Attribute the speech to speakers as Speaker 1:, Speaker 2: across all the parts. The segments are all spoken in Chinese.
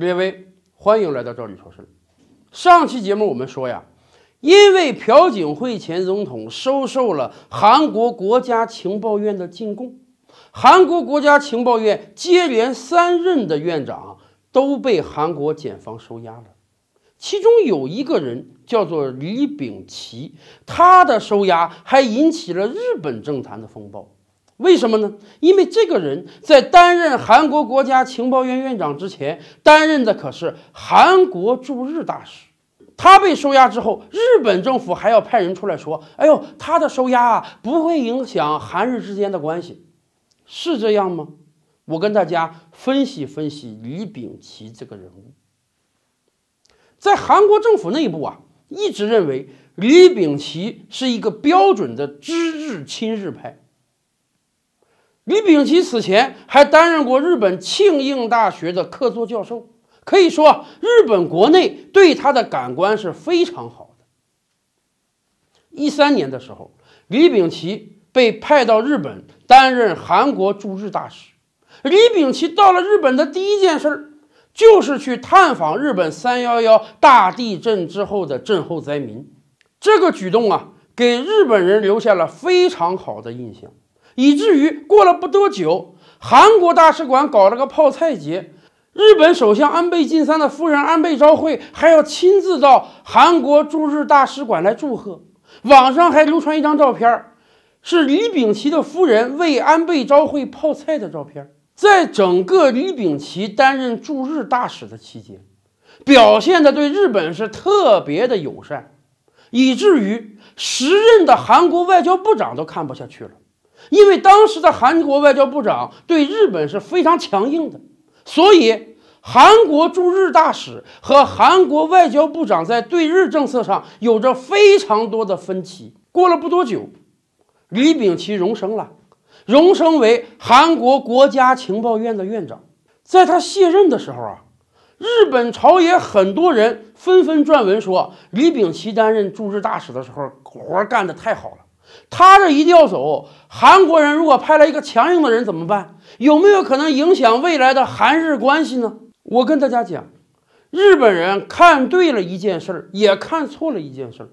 Speaker 1: 列位，欢迎来到赵立说事上期节目我们说呀，因为朴槿惠前总统收受了韩国国家情报院的进贡，韩国国家情报院接连三任的院长都被韩国检方收押了，其中有一个人叫做李炳奇，他的收押还引起了日本政坛的风暴。为什么呢？因为这个人在担任韩国国家情报院院长之前，担任的可是韩国驻日大使。他被收押之后，日本政府还要派人出来说：“哎呦，他的收押啊不会影响韩日之间的关系，是这样吗？”我跟大家分析分析李秉喆这个人物，在韩国政府内部啊，一直认为李秉喆是一个标准的知日亲日派。李秉齐此前还担任过日本庆应大学的客座教授，可以说，日本国内对他的感官是非常好的。一三年的时候，李秉齐被派到日本担任韩国驻日大使。李秉齐到了日本的第一件事儿，就是去探访日本三幺幺大地震之后的震后灾民。这个举动啊，给日本人留下了非常好的印象。以至于过了不多久，韩国大使馆搞了个泡菜节，日本首相安倍晋三的夫人安倍昭惠还要亲自到韩国驻日大使馆来祝贺。网上还流传一张照片，是李秉琦的夫人为安倍昭惠泡菜的照片。在整个李秉琦担任驻日大使的期间，表现的对日本是特别的友善，以至于时任的韩国外交部长都看不下去了。因为当时的韩国外交部长对日本是非常强硬的，所以韩国驻日大使和韩国外交部长在对日政策上有着非常多的分歧。过了不多久，李秉齐荣升了，荣升为韩国国家情报院的院长。在他卸任的时候啊，日本朝野很多人纷纷撰文说，李秉齐担任驻日大使的时候，活儿干得太好了。他这一调走，韩国人如果派来一个强硬的人怎么办？有没有可能影响未来的韩日关系呢？我跟大家讲，日本人看对了一件事儿，也看错了一件事儿。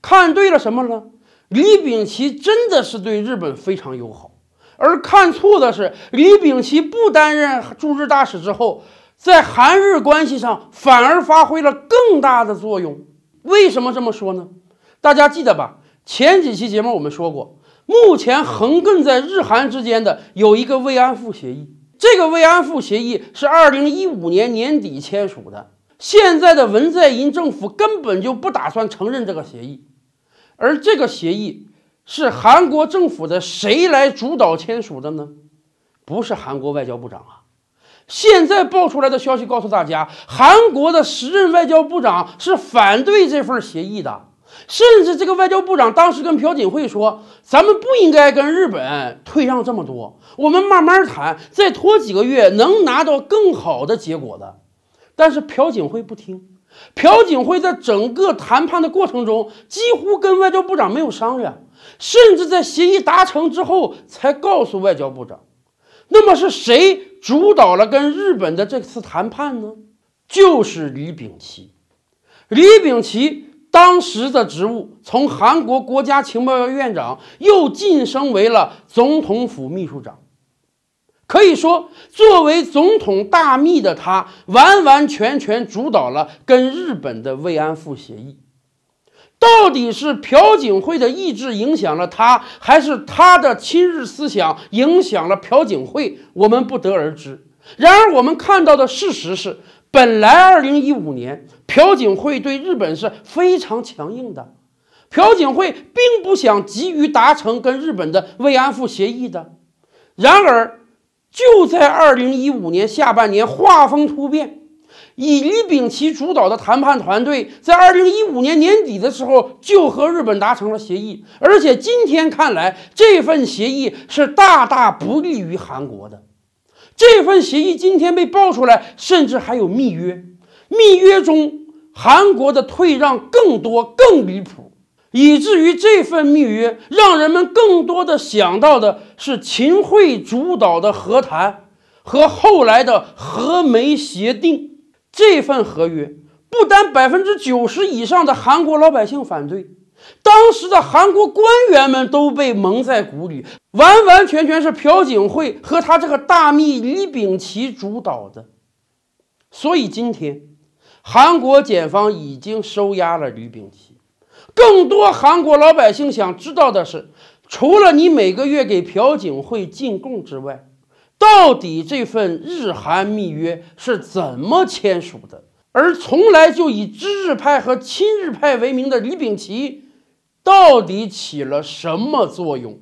Speaker 1: 看对了什么呢？李秉齐真的是对日本非常友好，而看错的是李秉齐不担任驻日大使之后，在韩日关系上反而发挥了更大的作用。为什么这么说呢？大家记得吧？前几期节目我们说过，目前横亘在日韩之间的有一个慰安妇协议。这个慰安妇协议是2015年年底签署的，现在的文在寅政府根本就不打算承认这个协议。而这个协议是韩国政府的，谁来主导签署的呢？不是韩国外交部长啊！现在爆出来的消息告诉大家，韩国的时任外交部长是反对这份协议的。甚至这个外交部长当时跟朴槿惠说：“咱们不应该跟日本退让这么多，我们慢慢谈，再拖几个月能拿到更好的结果的。”但是朴槿惠不听。朴槿惠在整个谈判的过程中，几乎跟外交部长没有商量，甚至在协议达成之后才告诉外交部长。那么是谁主导了跟日本的这次谈判呢？就是李秉奇。李秉奇当时的职务从韩国国家情报院院长又晋升为了总统府秘书长，可以说作为总统大秘的他，完完全全主导了跟日本的慰安妇协议。到底是朴槿惠的意志影响了他，还是他的亲日思想影响了朴槿惠？我们不得而知。然而我们看到的事实是。本来，二零一五年朴槿惠对日本是非常强硬的，朴槿惠并不想急于达成跟日本的慰安妇协议的。然而，就在二零一五年下半年，画风突变，以李秉琦主导的谈判团队在二零一五年年底的时候就和日本达成了协议，而且今天看来，这份协议是大大不利于韩国的。这份协议今天被爆出来，甚至还有密约。密约中，韩国的退让更多、更离谱，以至于这份密约让人们更多的想到的是秦桧主导的和谈和后来的和梅协定。这份合约不单百分之九十以上的韩国老百姓反对。当时的韩国官员们都被蒙在鼓里，完完全全是朴槿惠和他这个大秘李炳哲主导的。所以今天，韩国检方已经收押了李炳哲。更多韩国老百姓想知道的是，除了你每个月给朴槿惠进贡之外，到底这份日韩密约是怎么签署的？而从来就以支持派和亲日派为名的李炳哲。到底起了什么作用？